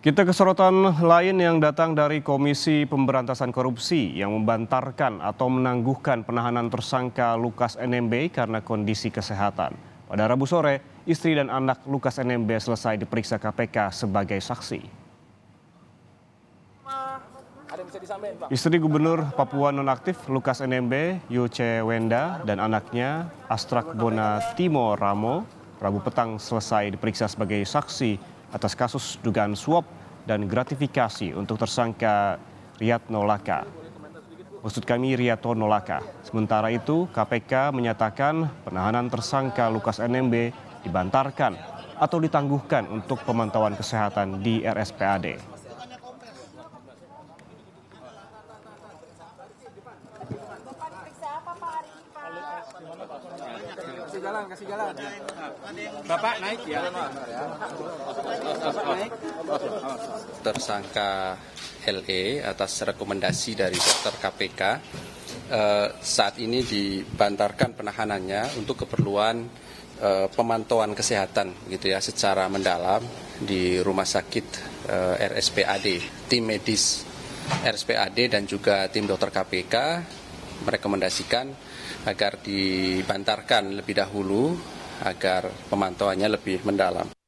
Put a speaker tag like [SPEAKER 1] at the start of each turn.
[SPEAKER 1] Kita ke sorotan lain yang datang dari Komisi Pemberantasan Korupsi yang membantarkan atau menangguhkan penahanan tersangka Lukas NMB karena kondisi kesehatan. Pada Rabu sore, istri dan anak Lukas NMB selesai diperiksa KPK sebagai saksi. Istri Gubernur Papua nonaktif Lukas NMB, Yuce Wenda, dan anaknya Astrak Bona Timo Ramo, Rabu petang selesai diperiksa sebagai saksi atas kasus dugaan suap dan gratifikasi untuk tersangka Riyad Laka. Maksud kami Riyadno Laka. Sementara itu KPK menyatakan penahanan tersangka Lukas NMB dibantarkan atau ditangguhkan untuk pemantauan kesehatan di RSPAD.
[SPEAKER 2] Kasih jalan, kasih jalan. Bapak naik ya
[SPEAKER 3] tersangka LE atas rekomendasi dari dokter KPK eh, saat ini dibantarkan penahanannya untuk keperluan eh, pemantauan kesehatan gitu ya secara mendalam di rumah sakit eh, RSPAD tim medis RSPAD dan juga tim dokter KPK merekomendasikan agar dibantarkan lebih dahulu agar pemantauannya lebih mendalam.